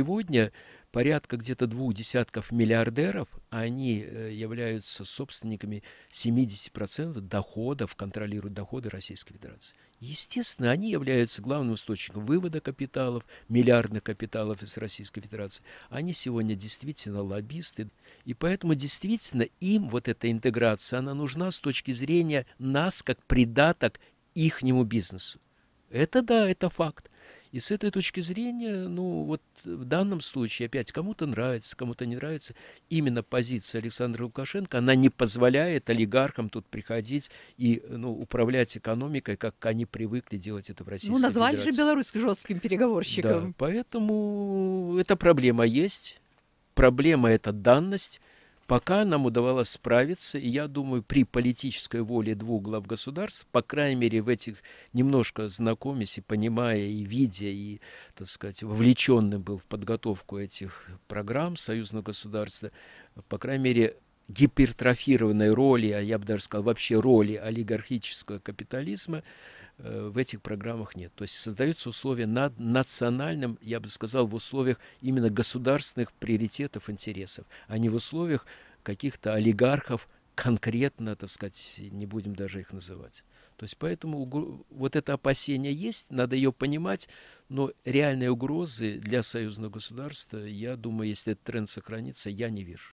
Сегодня порядка где-то двух десятков миллиардеров, они э, являются собственниками 70% доходов, контролируют доходы Российской Федерации. Естественно, они являются главным источником вывода капиталов, миллиардных капиталов из Российской Федерации. Они сегодня действительно лоббисты, и поэтому действительно им вот эта интеграция, она нужна с точки зрения нас как придаток ихнему бизнесу. Это да, это факт. И с этой точки зрения, ну вот в данном случае, опять, кому-то нравится, кому-то не нравится, именно позиция Александра Лукашенко, она не позволяет олигархам тут приходить и ну, управлять экономикой, как они привыкли делать это в России. Ну, назвали Федерации. же белорусский жестким переговорщиком. Да, поэтому эта проблема есть, проблема – это данность, Пока нам удавалось справиться, и я думаю, при политической воле двух глав государств, по крайней мере, в этих немножко знакомясь и понимая, и видя, и, так сказать, вовлеченным был в подготовку этих программ союзного государства, по крайней мере, гипертрофированной роли, а я бы даже сказал, вообще роли олигархического капитализма – Э, в этих программах нет. То есть создаются условия на национальном, я бы сказал, в условиях именно государственных приоритетов, интересов, а не в условиях каких-то олигархов, конкретно, так сказать, не будем даже их называть. То есть поэтому вот это опасение есть, надо ее понимать, но реальные угрозы для союзного государства, я думаю, если этот тренд сохранится, я не вижу.